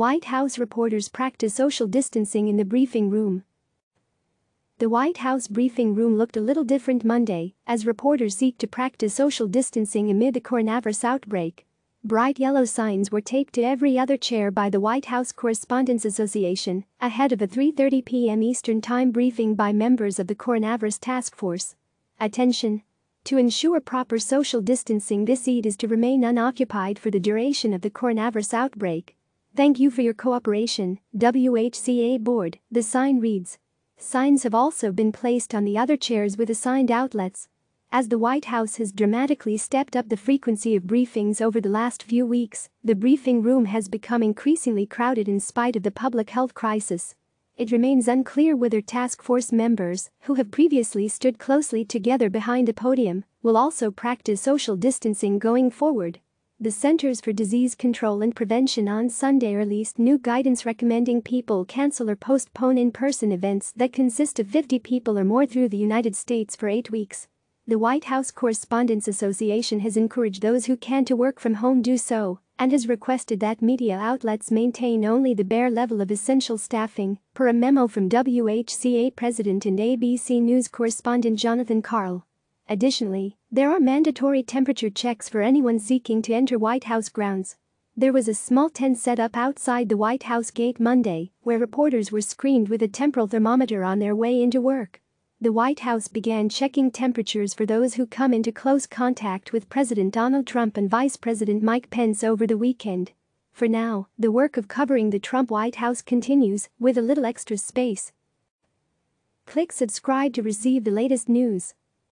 White House reporters practice social distancing in the briefing room. The White House briefing room looked a little different Monday as reporters seek to practice social distancing amid the coronavirus outbreak. Bright yellow signs were taped to every other chair by the White House Correspondents Association ahead of a 3:30 p.m. Eastern Time briefing by members of the coronavirus task force. Attention to ensure proper social distancing, this seat is to remain unoccupied for the duration of the coronavirus outbreak. Thank you for your cooperation, WHCA board, the sign reads. Signs have also been placed on the other chairs with assigned outlets. As the White House has dramatically stepped up the frequency of briefings over the last few weeks, the briefing room has become increasingly crowded in spite of the public health crisis. It remains unclear whether task force members, who have previously stood closely together behind a podium, will also practice social distancing going forward. The Centers for Disease Control and Prevention on Sunday released new guidance recommending people cancel or postpone in-person events that consist of 50 people or more through the United States for eight weeks. The White House Correspondents Association has encouraged those who can to work from home do so and has requested that media outlets maintain only the bare level of essential staffing, per a memo from WHCA President and ABC News correspondent Jonathan Carl. Additionally, there are mandatory temperature checks for anyone seeking to enter White House grounds. There was a small tent set up outside the White House gate Monday, where reporters were screened with a temporal thermometer on their way into work. The White House began checking temperatures for those who come into close contact with President Donald Trump and Vice President Mike Pence over the weekend. For now, the work of covering the Trump White House continues with a little extra space. Click subscribe to receive the latest news.